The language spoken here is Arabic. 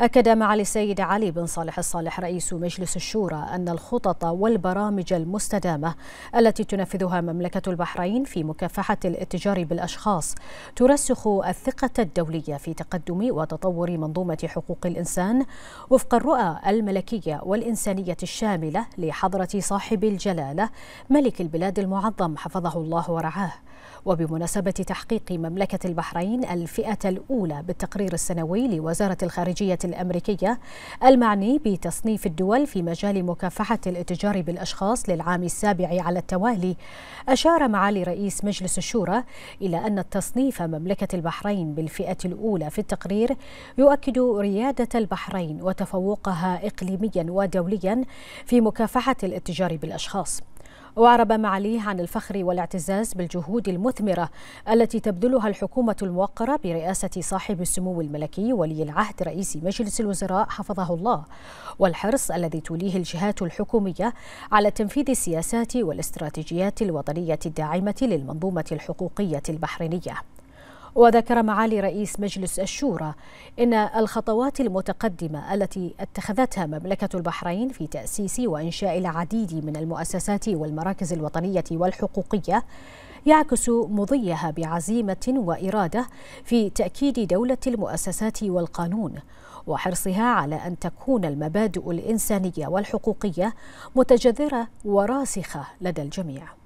أكد معالي السيد علي بن صالح الصالح رئيس مجلس الشورى أن الخطط والبرامج المستدامة التي تنفذها مملكة البحرين في مكافحة الاتجار بالأشخاص ترسخ الثقة الدولية في تقدم وتطور منظومة حقوق الإنسان وفق الرؤى الملكية والإنسانية الشاملة لحضرة صاحب الجلالة ملك البلاد المعظم حفظه الله ورعاه وبمناسبة تحقيق مملكة البحرين الفئة الأولى بالتقرير السنوي لوزارة الخارجية الأمريكية المعني بتصنيف الدول في مجال مكافحة الاتجار بالأشخاص للعام السابع على التوالي أشار معالي رئيس مجلس الشورى إلى أن التصنيف مملكة البحرين بالفئة الأولى في التقرير يؤكد ريادة البحرين وتفوقها إقليميا ودوليا في مكافحة الاتجار بالأشخاص وأعرب معاليه عن الفخر والاعتزاز بالجهود المثمرة التي تبذلها الحكومة الموقرة برئاسة صاحب السمو الملكي ولي العهد رئيس مجلس الوزراء حفظه الله والحرص الذي توليه الجهات الحكومية على تنفيذ السياسات والاستراتيجيات الوطنية الداعمة للمنظومة الحقوقية البحرينية وذكر معالي رئيس مجلس الشورى إن الخطوات المتقدمة التي اتخذتها مملكة البحرين في تأسيس وإنشاء العديد من المؤسسات والمراكز الوطنية والحقوقية يعكس مضيها بعزيمة وإرادة في تأكيد دولة المؤسسات والقانون وحرصها على أن تكون المبادئ الإنسانية والحقوقية متجذرة وراسخة لدى الجميع